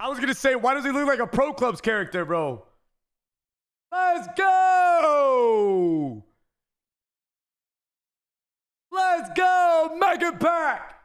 I was gonna say, why does he look like a pro clubs character, bro? Let's go! Let's go! Make it back!